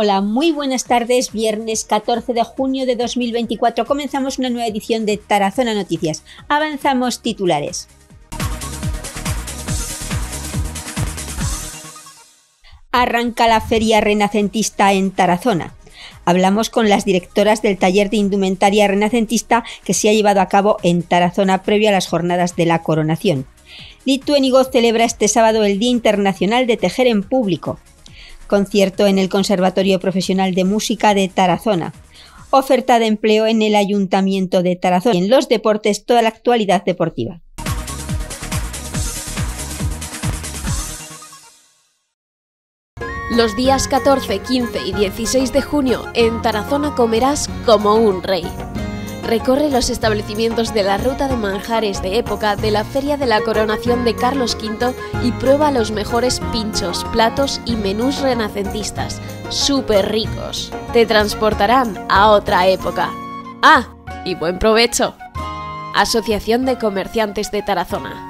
Hola, muy buenas tardes. Viernes 14 de junio de 2024 comenzamos una nueva edición de Tarazona Noticias. Avanzamos titulares. Arranca la feria renacentista en Tarazona. Hablamos con las directoras del taller de indumentaria renacentista que se ha llevado a cabo en Tarazona previo a las jornadas de la coronación. Lituénigo celebra este sábado el Día Internacional de Tejer en Público concierto en el Conservatorio Profesional de Música de Tarazona, oferta de empleo en el Ayuntamiento de Tarazona y en los deportes toda la actualidad deportiva. Los días 14, 15 y 16 de junio en Tarazona comerás como un rey recorre los establecimientos de la ruta de manjares de época de la Feria de la Coronación de Carlos V y prueba los mejores pinchos, platos y menús renacentistas, súper ricos. Te transportarán a otra época. ¡Ah! Y buen provecho. Asociación de Comerciantes de Tarazona.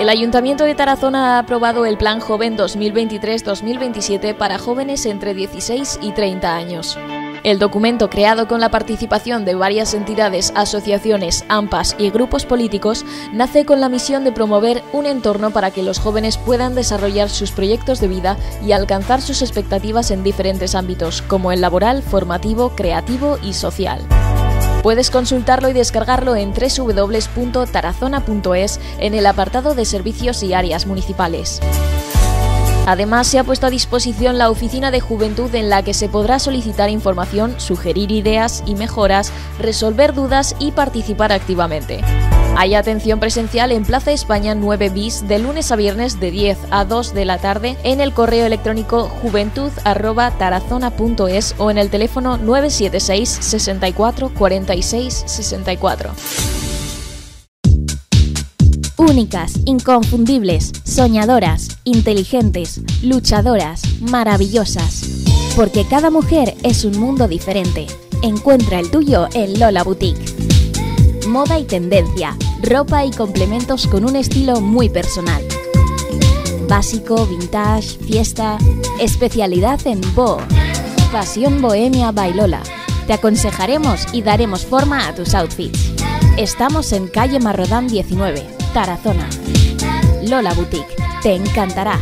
El Ayuntamiento de Tarazona ha aprobado el Plan Joven 2023-2027 para jóvenes entre 16 y 30 años. El documento, creado con la participación de varias entidades, asociaciones, AMPAs y grupos políticos, nace con la misión de promover un entorno para que los jóvenes puedan desarrollar sus proyectos de vida y alcanzar sus expectativas en diferentes ámbitos, como el laboral, formativo, creativo y social. Puedes consultarlo y descargarlo en www.tarazona.es en el apartado de servicios y áreas municipales. Además, se ha puesto a disposición la oficina de juventud en la que se podrá solicitar información, sugerir ideas y mejoras, resolver dudas y participar activamente. Hay atención presencial en Plaza España 9 bis de lunes a viernes de 10 a 2 de la tarde en el correo electrónico juventud@tarazona.es o en el teléfono 976 64 46 64. Únicas, inconfundibles, soñadoras, inteligentes, luchadoras, maravillosas. Porque cada mujer es un mundo diferente. Encuentra el tuyo en Lola Boutique moda y tendencia, ropa y complementos con un estilo muy personal. Básico, vintage, fiesta, especialidad en Bo. Pasión Bohemia Bailola. Te aconsejaremos y daremos forma a tus outfits. Estamos en calle Marrodán 19, Tarazona. Lola Boutique, te encantará.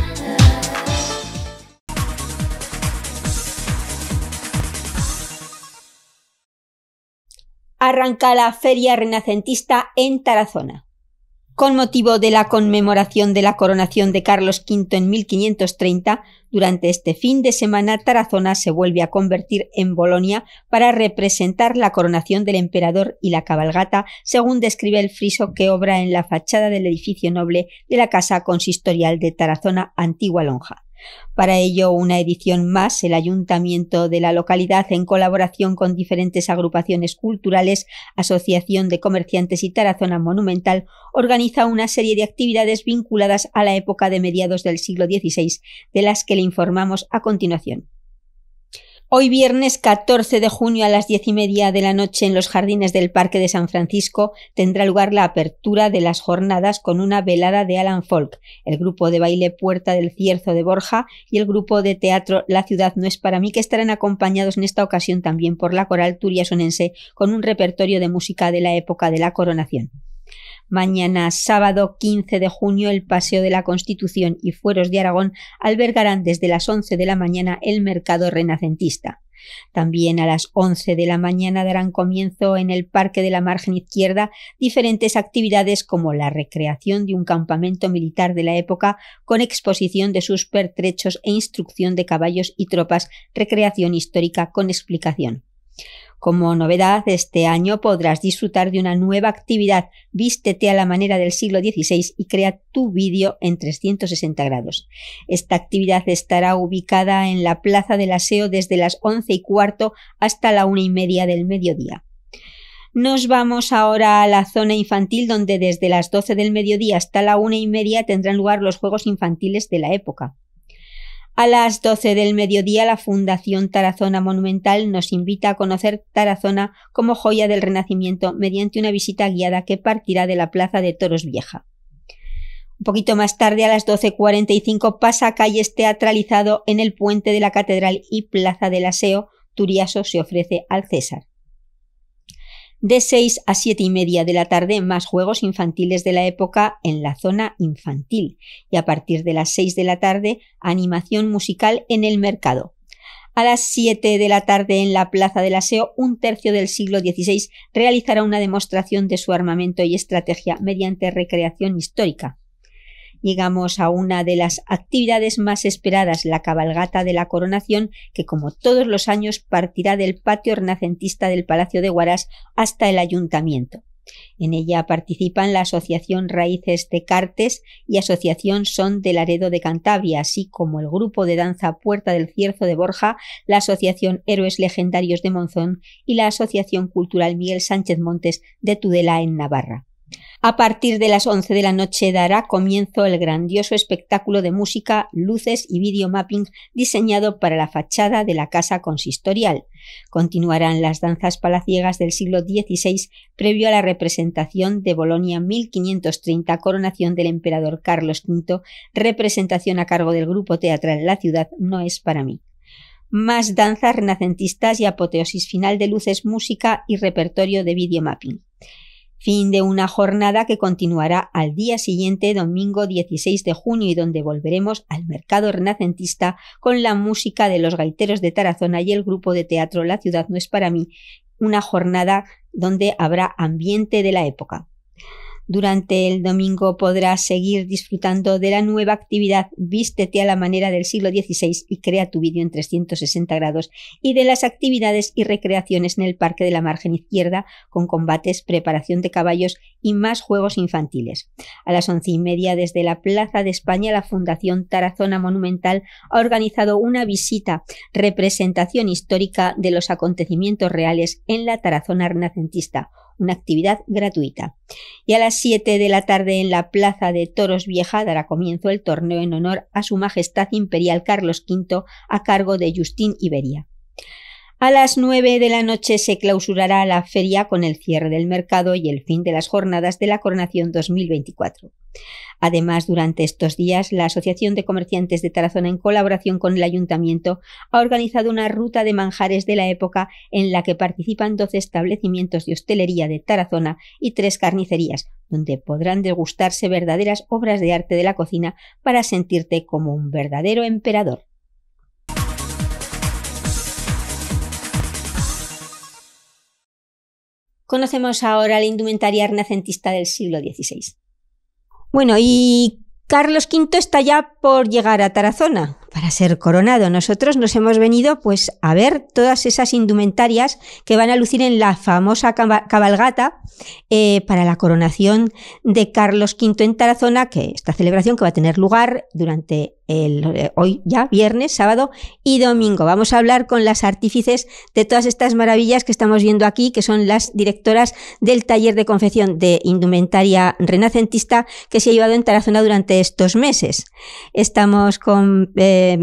arranca la Feria Renacentista en Tarazona. Con motivo de la conmemoración de la coronación de Carlos V en 1530, durante este fin de semana Tarazona se vuelve a convertir en Bolonia para representar la coronación del emperador y la cabalgata, según describe el friso que obra en la fachada del edificio noble de la Casa Consistorial de Tarazona Antigua Lonja. Para ello, una edición más, el ayuntamiento de la localidad, en colaboración con diferentes agrupaciones culturales, Asociación de Comerciantes y Tarazona Monumental, organiza una serie de actividades vinculadas a la época de mediados del siglo XVI, de las que le informamos a continuación. Hoy viernes 14 de junio a las diez y media de la noche en los jardines del Parque de San Francisco tendrá lugar la apertura de las jornadas con una velada de Alan Folk, el grupo de baile Puerta del Cierzo de Borja y el grupo de teatro La Ciudad No es para mí que estarán acompañados en esta ocasión también por la coral turiasonense con un repertorio de música de la época de la coronación. Mañana, sábado 15 de junio, el Paseo de la Constitución y Fueros de Aragón albergarán desde las 11 de la mañana el mercado renacentista. También a las 11 de la mañana darán comienzo en el Parque de la Margen Izquierda diferentes actividades como la recreación de un campamento militar de la época con exposición de sus pertrechos e instrucción de caballos y tropas, recreación histórica con explicación. Como novedad, este año podrás disfrutar de una nueva actividad. Vístete a la manera del siglo XVI y crea tu vídeo en 360 grados. Esta actividad estará ubicada en la Plaza del Aseo desde las 11 y cuarto hasta la una y media del mediodía. Nos vamos ahora a la zona infantil donde desde las 12 del mediodía hasta la una y media tendrán lugar los juegos infantiles de la época. A las 12 del mediodía la Fundación Tarazona Monumental nos invita a conocer Tarazona como joya del Renacimiento mediante una visita guiada que partirá de la Plaza de Toros Vieja. Un poquito más tarde, a las 12.45, pasa calles teatralizado en el puente de la Catedral y Plaza del Aseo, Turiaso se ofrece al César de 6 a siete y media de la tarde más juegos infantiles de la época en la zona infantil y a partir de las 6 de la tarde animación musical en el mercado. A las 7 de la tarde en la Plaza del Aseo, un tercio del siglo XVI realizará una demostración de su armamento y estrategia mediante recreación histórica llegamos a una de las actividades más esperadas, la cabalgata de la coronación, que como todos los años partirá del patio renacentista del Palacio de Guaras hasta el ayuntamiento. En ella participan la Asociación Raíces de Cartes y Asociación Son de Laredo de Cantabria, así como el grupo de danza Puerta del Cierzo de Borja, la Asociación Héroes Legendarios de Monzón y la Asociación Cultural Miguel Sánchez Montes de Tudela en Navarra. A partir de las 11 de la noche dará comienzo el grandioso espectáculo de música, luces y videomapping diseñado para la fachada de la casa consistorial. Continuarán las danzas palaciegas del siglo XVI previo a la representación de Bolonia 1530, coronación del emperador Carlos V, representación a cargo del grupo teatral La ciudad no es para mí más danzas renacentistas y apoteosis final de luces, música y repertorio de videomapping. Fin de una jornada que continuará al día siguiente, domingo 16 de junio, y donde volveremos al mercado renacentista con la música de los gaiteros de Tarazona y el grupo de teatro La ciudad no es para mí, una jornada donde habrá ambiente de la época. Durante el domingo podrás seguir disfrutando de la nueva actividad Vístete a la manera del siglo XVI y crea tu vídeo en 360 grados y de las actividades y recreaciones en el Parque de la Margen Izquierda con combates, preparación de caballos y más juegos infantiles. A las once y media desde la Plaza de España la Fundación Tarazona Monumental ha organizado una visita, representación histórica de los acontecimientos reales en la Tarazona renacentista una actividad gratuita. Y a las siete de la tarde en la Plaza de Toros Vieja dará comienzo el torneo en honor a Su Majestad Imperial Carlos V a cargo de Justín Iberia. A las nueve de la noche se clausurará la feria con el cierre del mercado y el fin de las jornadas de la coronación 2024. Además, durante estos días, la Asociación de Comerciantes de Tarazona, en colaboración con el Ayuntamiento, ha organizado una ruta de manjares de la época en la que participan 12 establecimientos de hostelería de Tarazona y tres carnicerías, donde podrán degustarse verdaderas obras de arte de la cocina para sentirte como un verdadero emperador. Conocemos ahora la indumentaria renacentista del siglo XVI. Bueno, y Carlos V está ya por llegar a Tarazona para ser coronado. Nosotros nos hemos venido pues a ver todas esas indumentarias que van a lucir en la famosa cabalgata eh, para la coronación de Carlos V en Tarazona, que esta celebración que va a tener lugar durante eh, hoy ya, viernes, sábado y domingo. Vamos a hablar con las artífices de todas estas maravillas que estamos viendo aquí, que son las directoras del taller de confección de indumentaria renacentista que se ha llevado en Tarazona durante estos meses. Estamos con eh,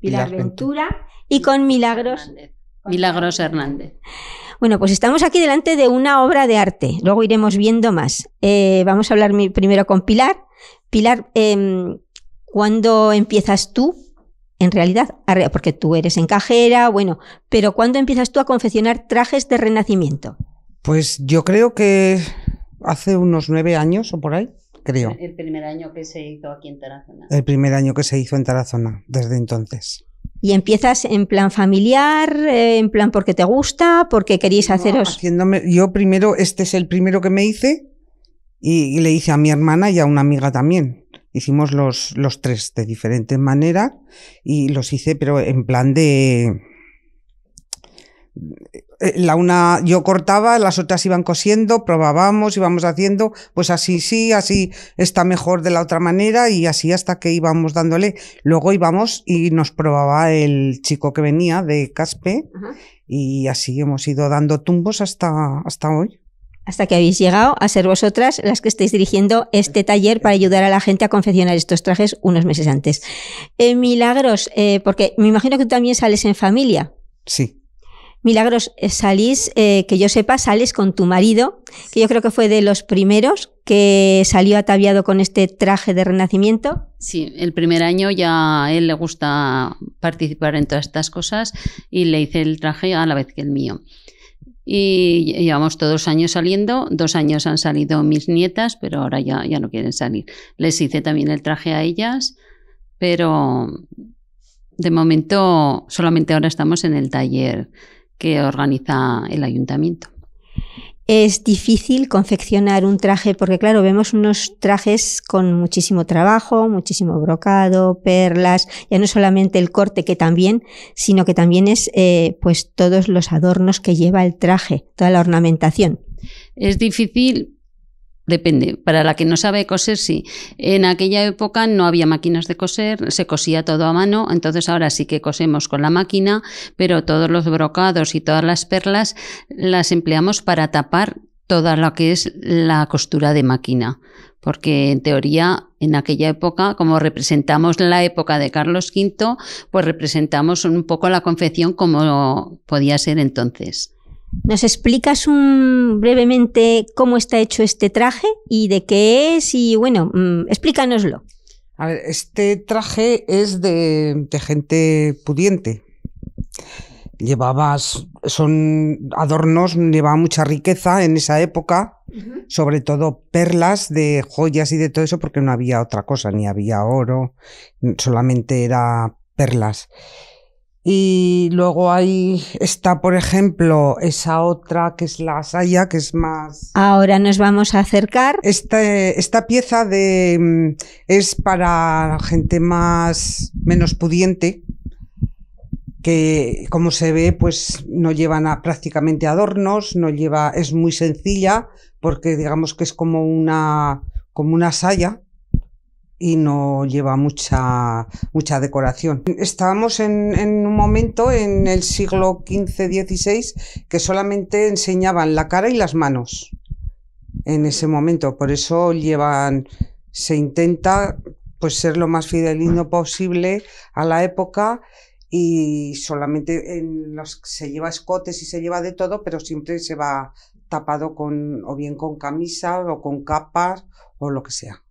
Pilar, Ventura y con Milagros Hernández. Milagros Hernández. Bueno, pues estamos aquí delante de una obra de arte. Luego iremos viendo más. Eh, vamos a hablar primero con Pilar. Pilar, em, ¿Cuándo empiezas tú, en realidad? Porque tú eres encajera, bueno, pero ¿cuándo empiezas tú a confeccionar trajes de renacimiento? Pues yo creo que hace unos nueve años o por ahí, creo. El primer año que se hizo aquí en Tarazona. El primer año que se hizo en Tarazona, desde entonces. ¿Y empiezas en plan familiar, eh, en plan porque te gusta, porque queréis haceros...? yo primero, este es el primero que me hice y le hice a mi hermana y a una amiga también Hicimos los, los tres de diferente manera y los hice, pero en plan de. Eh, la una yo cortaba, las otras iban cosiendo, probábamos, íbamos haciendo, pues así sí, así está mejor de la otra manera y así hasta que íbamos dándole. Luego íbamos y nos probaba el chico que venía de Caspe y así hemos ido dando tumbos hasta, hasta hoy hasta que habéis llegado a ser vosotras las que estáis dirigiendo este taller para ayudar a la gente a confeccionar estos trajes unos meses antes. Eh, milagros, eh, porque me imagino que tú también sales en familia. Sí. Milagros, eh, salís, que yo sepa, sales con tu marido, que yo creo que fue de los primeros que salió ataviado con este traje de renacimiento. Sí, el primer año ya a él le gusta participar en todas estas cosas y le hice el traje a la vez que el mío. Y llevamos todos años saliendo, dos años han salido mis nietas, pero ahora ya, ya no quieren salir. Les hice también el traje a ellas, pero de momento solamente ahora estamos en el taller que organiza el ayuntamiento. Es difícil confeccionar un traje porque, claro, vemos unos trajes con muchísimo trabajo, muchísimo brocado, perlas, ya no solamente el corte que también, sino que también es eh, pues todos los adornos que lleva el traje, toda la ornamentación. Es difícil Depende. Para la que no sabe coser, sí. En aquella época no había máquinas de coser, se cosía todo a mano, entonces ahora sí que cosemos con la máquina, pero todos los brocados y todas las perlas las empleamos para tapar toda lo que es la costura de máquina, porque en teoría en aquella época, como representamos la época de Carlos V, pues representamos un poco la confección como podía ser entonces. ¿Nos explicas un, brevemente cómo está hecho este traje y de qué es? Y bueno, mm, explícanoslo. A ver, este traje es de, gente pudiente. Llevabas, son adornos, llevaba mucha riqueza en esa época, sobre todo perlas de joyas y de todo eso, porque no había otra cosa, ni había oro, solamente era perlas. Y luego ahí está, por ejemplo, esa otra que es la saya, que es más... Ahora nos vamos a acercar. Este, esta pieza de, mm, es para gente más menos pudiente, que como se ve, pues no llevan prácticamente adornos, no lleva, es muy sencilla, porque digamos que es como una, como una saya y no lleva mucha, mucha decoración. Estábamos en, un momento en el siglo XV-XVI que solamente enseñaban la cara y las manos en ese momento. Por eso llevan, se intenta pues ser lo más fidelino posible a la época y solamente en los, se lleva escotes y se lleva de todo, pero siempre se va tapado con o bien con camisas o con capas o lo que sea.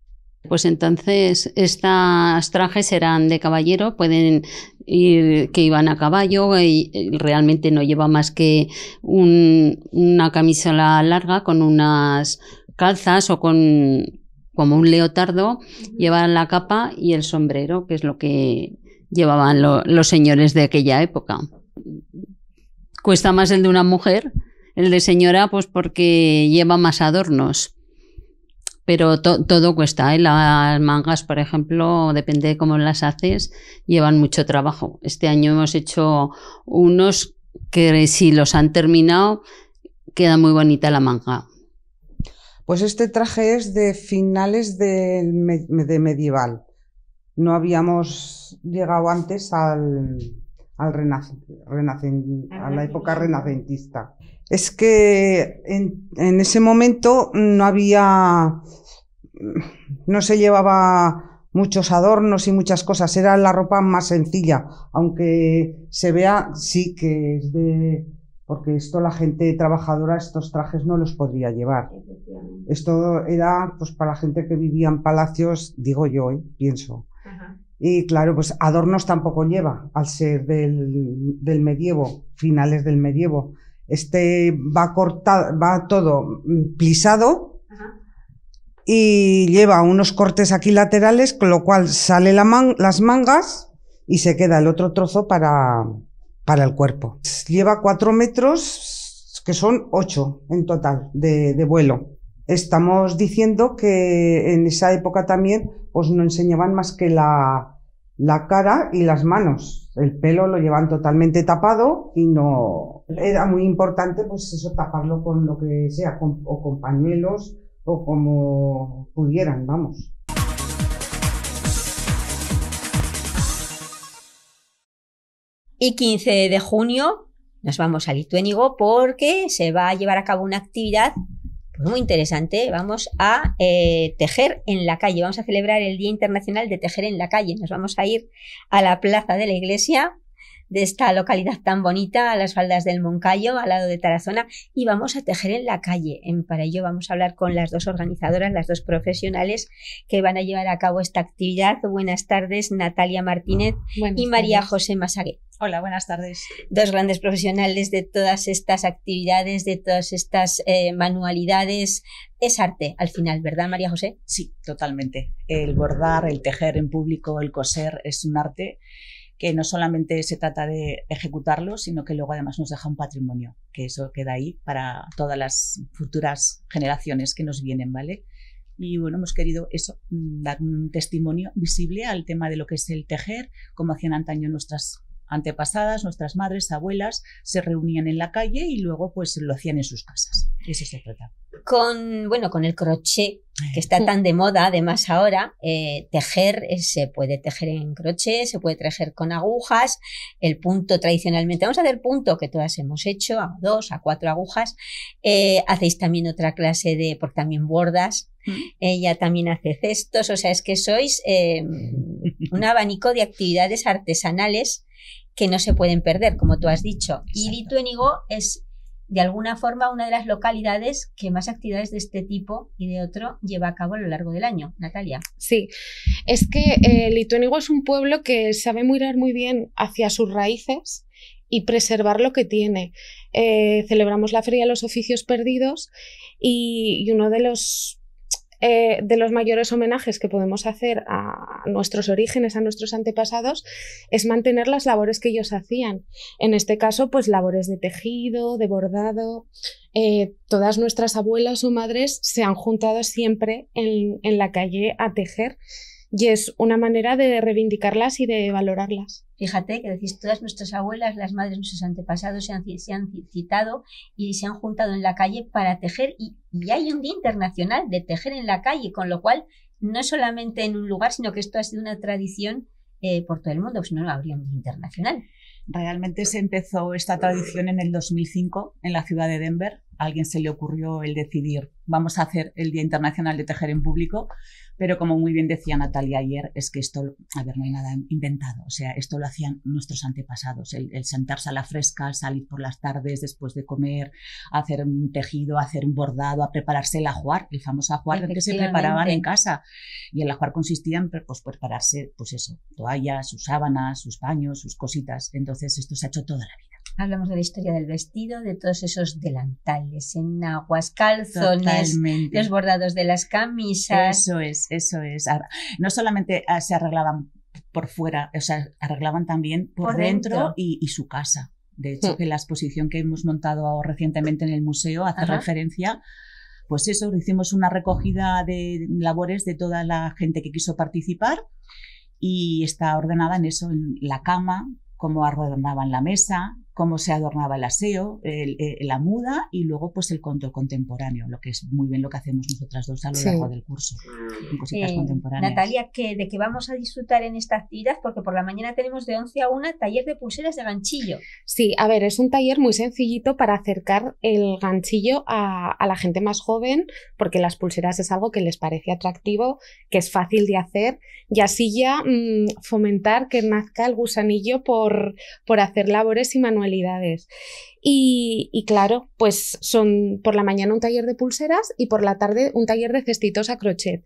Pues entonces estos trajes eran de caballero, pueden ir que iban a caballo, y eh, realmente no lleva más que una camisola larga con unas calzas o con como un leotardo, Lleva la capa y el sombrero, que es lo que llevaban los señores de aquella época. Cuesta más el de una mujer, el de señora, pues porque lleva más adornos pero todo cuesta. ¿eh? Las mangas, por ejemplo, depende de cómo las haces, llevan mucho trabajo. Este año hemos hecho unos que si los han terminado, queda muy bonita la manga. Pues este traje es de finales de, medieval. No habíamos llegado antes al, a la época renacentista. Es que en, ese momento no había no se llevaba muchos adornos y muchas cosas, era la ropa más sencilla, aunque se vea, sí que es de, porque esto la gente trabajadora, estos trajes no los podría llevar. Esto era pues para la gente que vivía en palacios, digo yo, ¿eh? pienso. Y claro, pues adornos tampoco lleva, al ser del, del medievo, finales del medievo. Este va cortado, va todo mm, plisado, y lleva unos cortes aquí laterales, con lo cual sale la man las mangas y se queda el otro trozo para, el cuerpo. Lleva cuatro metros, que son ocho en total de, vuelo. Estamos diciendo que en esa época también pues no enseñaban más que la, cara y las manos. El pelo lo llevan totalmente tapado y no era muy importante pues eso taparlo con lo que sea, o con pañuelos como pudieran, vamos. Y 15 de junio nos vamos a Lituénigo porque se va a llevar a cabo una actividad pues, muy interesante. Vamos a eh, tejer en la calle. Vamos a celebrar el Día Internacional de Tejer en la calle. Nos vamos a ir a la plaza de la iglesia de esta localidad tan bonita, a las faldas del Moncayo, al lado de Tarazona, y vamos a tejer en la calle. Para ello vamos a hablar con las dos organizadoras, las dos profesionales que van a llevar a cabo esta actividad. Buenas tardes, Natalia Martínez ah, y María José Masagué. Hola, buenas tardes. Dos grandes profesionales de todas estas actividades, de todas estas eh, manualidades. Es arte al final, ¿verdad, María José? Sí, totalmente. El bordar, el tejer en público, el coser es un arte que no solamente se trata de ejecutarlo, sino que luego además nos deja un patrimonio, que eso queda ahí para todas las futuras generaciones que nos vienen, ¿vale? Y bueno, hemos querido eso, mm, dar un testimonio visible al tema de lo que es el tejer, como hacían antaño nuestras antepasadas, nuestras madres, abuelas, se reunían en la calle y luego pues lo hacían en sus casas. Eso se trata con, bueno, con el crochet, que está tan de moda además ahora, eh, tejer, eh, se puede tejer en crochet, se puede tejer con agujas, el punto tradicionalmente, vamos a hacer punto que todas hemos hecho, a dos, a cuatro agujas, eh, hacéis también otra clase de, porque también bordas, mm. ella también hace cestos, o sea, es que sois em, un abanico de actividades artesanales que no se pueden perder, como tú has dicho. Exacto. tu enigo es de alguna forma una de las localidades que más actividades de este tipo y de otro lleva a cabo a lo largo del año. Natalia. Sí, es que eh, Lituénigo es un pueblo que sabe mirar muy bien hacia sus raíces y preservar lo que tiene. Eh, celebramos la Feria de los Oficios Perdidos y uno de los eh, de los mayores homenajes que podemos hacer a nuestros orígenes, a nuestros antepasados, es mantener las labores que ellos hacían. En este caso, pues labores de tejido, de bordado. Eh, todas nuestras abuelas o madres se han juntado siempre en la calle a tejer y es una manera de reivindicarlas y de valorarlas. Fíjate que decís, todas nuestras abuelas, las madres, nuestros antepasados se han, citado y se han juntado en la calle para tejer y, hay un Día Internacional de Tejer en la Calle, con lo cual no solamente en un lugar, sino que esto ha sido una tradición eh, por todo el mundo, pues, Si no, no habría un día internacional. Realmente se empezó esta tradición en el 2005 en la ciudad de Denver, alguien se le ocurrió el decidir, vamos a hacer el Día Internacional de Tejer en Público, pero como muy bien decía Natalia ayer, es que esto, a ver, no hay nada inventado, o sea, esto lo hacían nuestros antepasados, el, sentarse a la fresca, salir por las tardes después de comer, hacer un tejido, hacer un bordado, a prepararse el ajuar, el famoso ajuar que se preparaban en casa. Y el ajuar consistía en pues, prepararse, pues eso, toallas, sus sábanas, sus paños, sus cositas. Entonces esto se ha hecho toda la vida. Hablamos de la historia del vestido, de todos esos delantales, enaguas, calzones, Totalmente. los bordados de las camisas. Eso es, eso es. No solamente ah, se arreglaban por fuera, o sea, arreglaban también por, dentro, Y, su casa. De hecho, que la exposición que hemos montado recientemente en el museo hace referencia, pues eso, hicimos una recogida de labores de toda la gente que quiso participar y está ordenada en eso, en la cama, cómo arredonaban la mesa, cómo se adornaba el aseo, eh, la muda y luego pues el conto contemporáneo, lo que es muy bien lo que hacemos nosotras dos a lo largo del curso, mm. eh, Natalia, ¿de qué vamos a disfrutar en esta tiras? Porque por la mañana tenemos de 11 a 1 taller de pulseras de ganchillo. Sí, a ver, es un taller muy sencillito para acercar el ganchillo a, la gente más joven, porque las pulseras es algo que les parece atractivo, que es fácil de hacer y así ya mm, fomentar que nazca el gusanillo por, por hacer labores y manualidades y, claro, pues son por la mañana un taller de pulseras y por la tarde un taller de cestitos a crochet,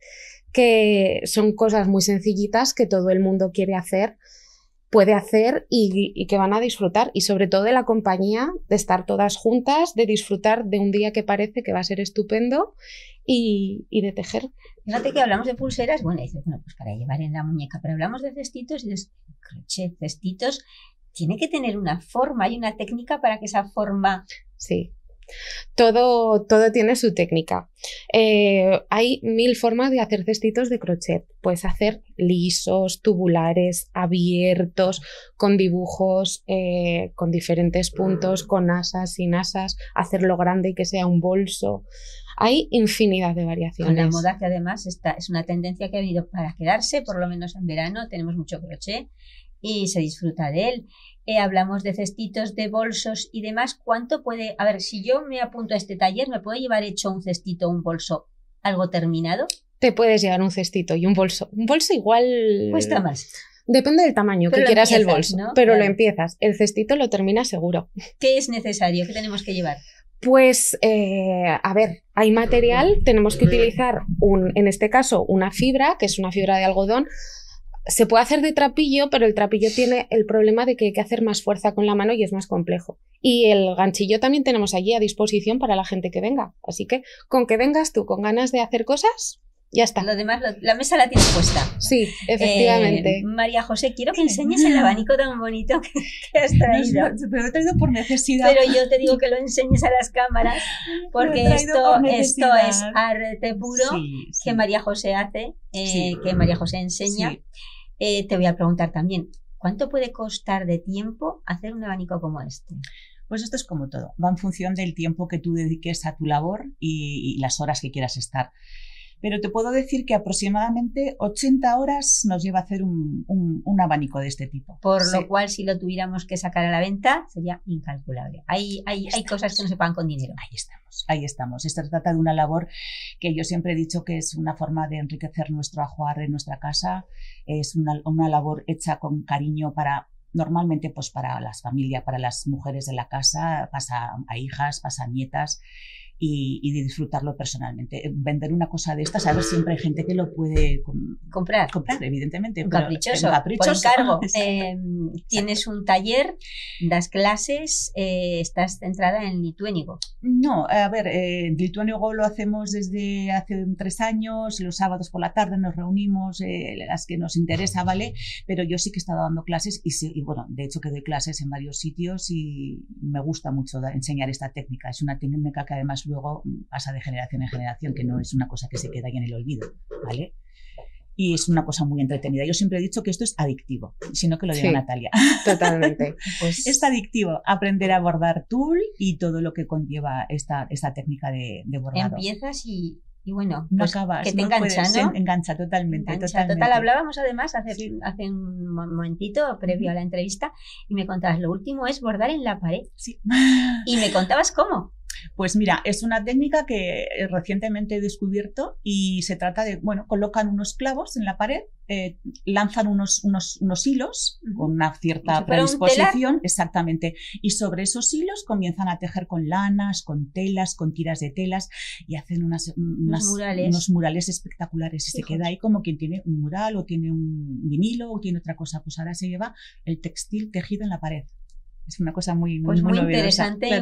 que son cosas muy sencillitas que todo el mundo quiere hacer puede hacer y, que van a disfrutar y sobre todo de la compañía, de estar todas juntas, de disfrutar de un día que parece que va a ser estupendo y, de tejer. Fíjate que hablamos de pulseras, bueno, dices, bueno, pues para llevar en la muñeca, pero hablamos de cestitos y de crochet, cestitos tiene que tener una forma y una técnica para que esa forma... Sí. Todo, todo tiene su técnica. Eh, hay mil formas de hacer cestitos de crochet. Puedes hacer lisos, tubulares, abiertos, con dibujos, eh, con diferentes puntos, con asas, sin asas, hacerlo grande y que sea un bolso. Hay infinidad de variaciones. Con la moda que además es una tendencia que ha venido para quedarse, por lo menos en verano tenemos mucho crochet y se disfruta de él. Eh, hablamos de cestitos, de bolsos y demás. ¿Cuánto puede? A ver, si yo me apunto a este taller, ¿me puedo llevar hecho un cestito, un bolso, algo terminado? Te puedes llevar un cestito y un bolso. Un bolso igual. Cuesta más. Depende del tamaño que quieras el bolso, ¿no? pero lo empiezas. El cestito lo terminas seguro. ¿Qué es necesario? ¿Qué tenemos que llevar? Pues, eh, a ver, hay material, tenemos que utilizar, un, en este caso, una fibra, que es una fibra de algodón, se puede hacer de trapillo, pero el trapillo tiene el problema de que hay que hacer más fuerza con la mano y es más complejo. Y el ganchillo también tenemos allí a disposición para la gente que venga. Así que con que vengas tú con ganas de hacer cosas, ya está. Lo demás, la mesa la tiene puesta. Sí, efectivamente. Eh, María José, quiero que enseñes el abanico tan bonito que, has traído. pero lo he traído por necesidad. Pero yo te digo que lo enseñes a las cámaras, porque esto, es arte puro que María José hace, eh, que María José enseña. Eh, te voy a preguntar también, ¿cuánto puede costar de tiempo hacer un abanico como este? Pues esto es como todo, va en función del tiempo que tú dediques a tu labor y las horas que quieras estar pero te puedo decir que aproximadamente 80 horas nos lleva a hacer un, abanico de este tipo. Por lo cual, si lo tuviéramos que sacar a la venta, sería incalculable. Hay, hay, cosas que no se pagan con dinero. Ahí estamos, ahí estamos. Esto se trata de una labor que yo siempre he dicho que es una forma de enriquecer nuestro ajuar en nuestra casa. Es una, labor hecha con cariño para normalmente pues para las familias, para las mujeres de la casa, pasa a hijas, pasa a nietas y, disfrutarlo personalmente. Eh, vender una cosa de estas, a ver, siempre hay gente que lo puede comprar. Comprar, evidentemente. caprichoso. Por encargo. Em, tienes un taller, das clases, eh, estás centrada en lituénigo. No, a ver, eh, lituénigo lo hacemos desde hace tres años, los sábados por la tarde nos reunimos, eh, las que nos interesa, ¿vale? Pero yo sí que he estado dando clases y, y bueno, de hecho que doy clases en varios sitios y me gusta mucho enseñar esta técnica. Es una técnica que además luego pasa de generación en generación, que no es una cosa que se queda ahí en el olvido, ¿vale? Y es una cosa muy entretenida. Yo siempre he dicho que esto es adictivo, sino que lo diga Natalia. Totalmente. Pues... Es adictivo aprender a bordar tool y todo lo que conlleva esta, esta técnica de, de bordado. Empiezas y, bueno, no pues acabas, que te engancha, ¿no? Engancha totalmente, totalmente. Total, hablábamos además hace, hace un momentito previo a la entrevista y me contabas, lo último es bordar en la pared. Sí. Y me contabas cómo. Pues mira, es una técnica que eh, recientemente he descubierto y se trata de, bueno, colocan unos clavos en la pared, eh, lanzan unos, unos, unos hilos con una cierta predisposición, exactamente, y sobre esos hilos comienzan a tejer con lanas, con telas, con tiras de telas y hacen unas, unos murales espectaculares y se queda ahí como quien tiene un mural o tiene un vinilo o tiene otra cosa, pues ahora se lleva el textil tejido en la pared es una cosa muy, pues muy, interesante y muy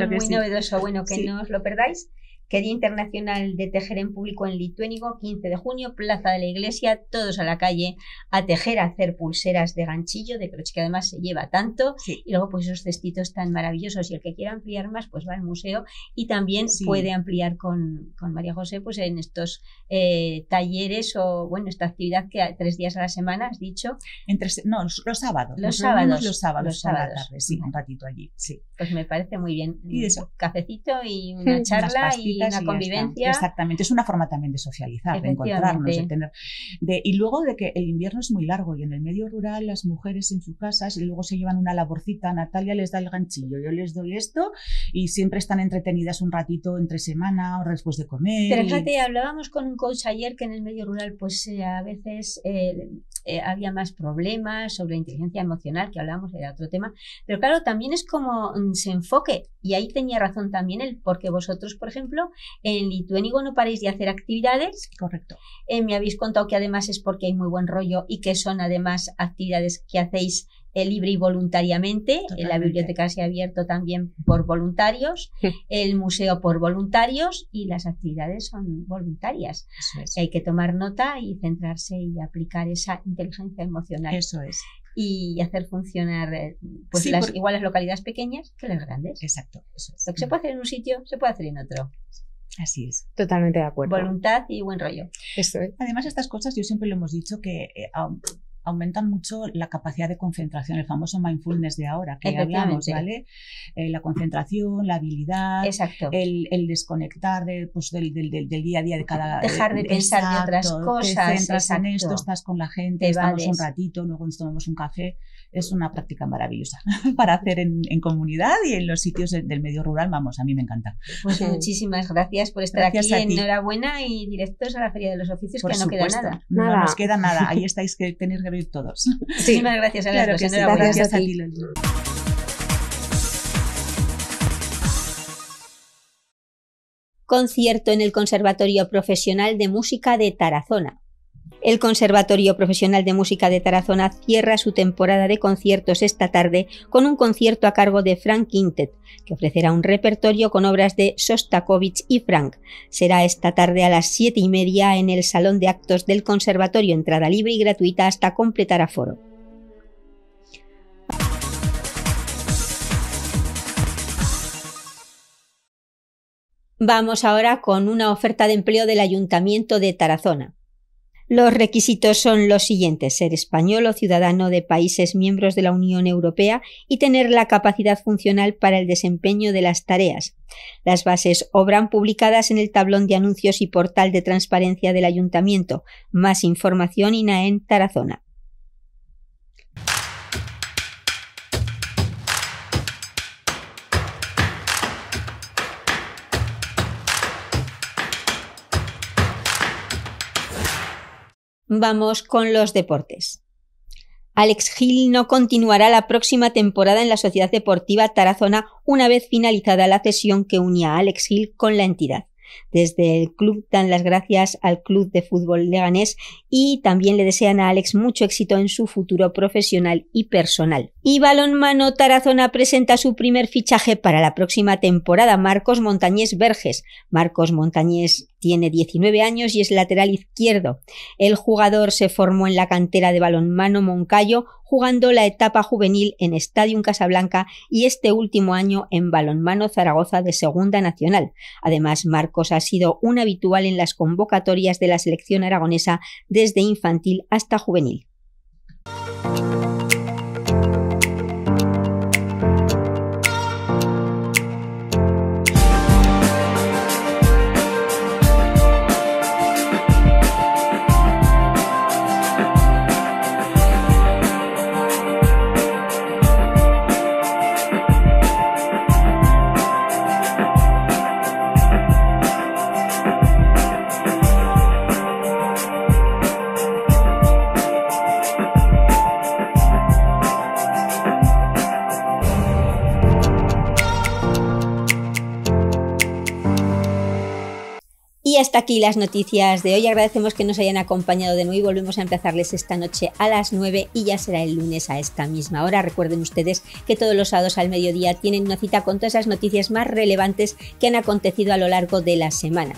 Bueno, que no os lo perdáis que Día Internacional de Tejer en Público en Lituénigo, 15 de junio, Plaza de la Iglesia, todos a la calle a tejer, a hacer pulseras de ganchillo, de crochet que además se lleva tanto, y luego pues esos cestitos tan maravillosos. Y el que quiera ampliar más, pues va al museo y también puede ampliar con, con, María José pues en estos eh, talleres o, bueno, esta actividad que tres días a la semana, has dicho. Entre, no, los, sábados. Los, sábados. Los sábados, los sí, un ratito allí, sí. Pues me parece muy bien. Y eso. cafecito y una charla y la convivencia. Exactamente, es una forma también de socializar, de encontrarnos, de tener. y luego de que el invierno es muy largo y en el medio rural las mujeres en sus casas y luego se llevan una laborcita, Natalia les da el ganchillo, yo les doy esto y siempre están entretenidas un ratito entre semana o después de comer. Pero fíjate, hablábamos con un coach ayer que en el medio rural pues eh, a veces eh, eh, había más problemas sobre inteligencia emocional, que hablábamos de otro tema, pero claro, también es como mm, se enfoque y ahí tenía razón también él, porque vosotros, por ejemplo, en Lituénigo no paréis de hacer actividades. Correcto. Eh, me habéis contado que además es porque hay muy buen rollo y que son además actividades que hacéis eh, libre y voluntariamente. Eh, la biblioteca se ha abierto también por voluntarios, el museo por voluntarios y las actividades son voluntarias. Hay que tomar nota y centrarse y aplicar esa inteligencia emocional. Eso es y hacer funcionar eh, pues las, igual las localidades pequeñas que las grandes. Exacto. Lo que se puede hacer en un sitio se puede hacer en otro. Así es. Totalmente de acuerdo. Voluntad y buen rollo. Eso es. Además, estas cosas, yo siempre lo hemos dicho, que eh, aumentan mucho la capacidad de concentración, el famoso mindfulness de ahora que hablamos, ¿vale? Eh, la concentración, la habilidad, el, desconectar pues, del, del, día a día de cada... Dejar de, eh, pensar en otras cosas. Te en esto, estás con la gente, te estamos un ratito, luego nos tomamos un café. Es una práctica maravillosa para hacer en, comunidad y en los sitios del medio rural, vamos, a mí me encanta. Pues muchísimas gracias por estar aquí. Enhorabuena y directos a la Feria de los Oficios, que no queda nada. No nada. nos queda nada. Ahí estáis que tenéis que todos. Muchísimas gracias a las Gracias, a ti, concierto en el Conservatorio Profesional de Música de Tarazona. El Conservatorio Profesional de Música de Tarazona cierra su temporada de conciertos esta tarde con un concierto a cargo de Frank Quintet, que ofrecerá un repertorio con obras de Sostakovich y Frank. Será esta tarde a las siete y media en el Salón de Actos del Conservatorio, entrada libre y gratuita hasta completar aforo. Vamos ahora con una oferta de empleo del Ayuntamiento de Tarazona. Los requisitos son los siguientes, ser español o ciudadano de países miembros de la Unión Europea y tener la capacidad funcional para el desempeño de las tareas. Las bases obran publicadas en el tablón de anuncios y portal de transparencia del Ayuntamiento. Más información INAEN Tarazona. Vamos con los deportes. Alex Gil no continuará la próxima temporada en la Sociedad Deportiva Tarazona una vez finalizada la cesión que unía a Alex Gil con la entidad. Desde el club dan las gracias al Club de Fútbol Leganés y también le desean a Alex mucho éxito en su futuro profesional y personal. Y balonmano Tarazona presenta su primer fichaje para la próxima temporada, Marcos Montañés Verges. Marcos Montañés tiene 19 años y es lateral izquierdo. El jugador se formó en la cantera de balonmano Moncayo, jugando la etapa juvenil en Stadium Casablanca y este último año en Balonmano Zaragoza de Segunda Nacional. Además, Marcos ha sido un habitual en las convocatorias de la selección aragonesa desde infantil hasta juvenil. hasta aquí las noticias de hoy. Agradecemos que nos hayan acompañado de nuevo y volvemos a empezarles esta noche a las 9 y ya será el lunes a esta misma hora. Recuerden ustedes que todos los sábados al mediodía tienen una cita con todas esas noticias más relevantes que han acontecido a lo largo de la semana.